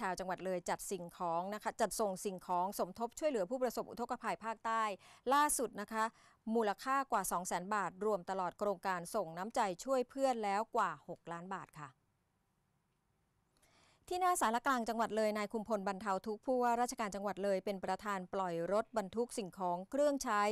ชาวจังหวัดเลยจัดสิ่งของนะคะจัดส่งสิ่งของสมทบช่วยเหลือผู้ประสบอุทกภัยภาคใต้ ล่าสุดนะคะมูลค่ากว่า 2 0 0 0 0 0 บาท รวมตลอดโครงการส่งน้ำใจช่วยเพื่อนแล้วกว่า 6 ล้านบาทค่ะที่หน้าสารกลางจังหวัดเลย นายคุมพลบรรเทาทุกผู้ว่าราชการจังหวัดเลย เป็นประธานปล่อยรถบรรทุกสิ่งของเครื่องใช้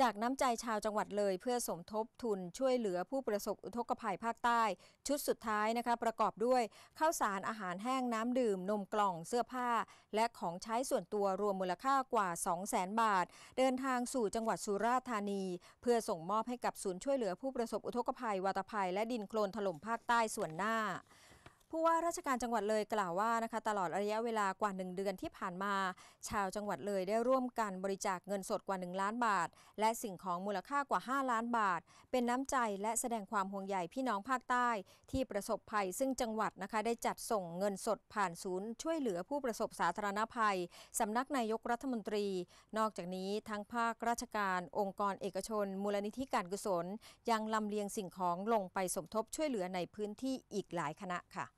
จากน้ำใจชาวจังหวัดเลยเพื่อสมทบทุนช่วยเหลือผู้ประสบอุทกภัยภาคใต้ ชุดสุดท้ายนะคะ ประกอบด้วยข้าวสารอาหารแห้ง น้ำดื่มนมกล่องเสื้อผ้า และของใช้ส่วนตัวรวมมูลค่ากว่า 2 0 0 0 0 0บาท เดินทางสู่จังหวัดสุราษฎร์ธานี เพื่อส่งมอบให้กับศูนย์ช่วยเหลือผู้ประสบอุทกภัยวาตภัยและดินโคลนถล่มภาคใต้ส่วนหน้าผู้ว่าราชการจังหวัดเลยกล่าวว่านะคะตลอดระยะเวลากว่า 1 เดือนที่ผ่านมา ชาวจังหวัดเลยได้ร่วมกันบริจาคเงินสดกว่า 1 ล้านบาท และสิ่งของมูลค่ากว่า 5 ล้านบาท เป็นน้ำใจและแสดงความห่วงใยพี่น้องภาคใต้ที่ประสบภัยซึ่งจังหวัดนะคะได้จัดส่งเงินสดผ่านศูนย์ช่วยเหลือผู้ประสบสาธารณภัยสำนักนายกรัฐมนตรี นอกจากนี้ทั้งภาคราชการองค์กรเอกชน มูลนิธิการกุศลยังลำเลียงสิ่งของลงไปสมทบช่วยเหลือในพื้นที่อีกหลายคณะค่ะ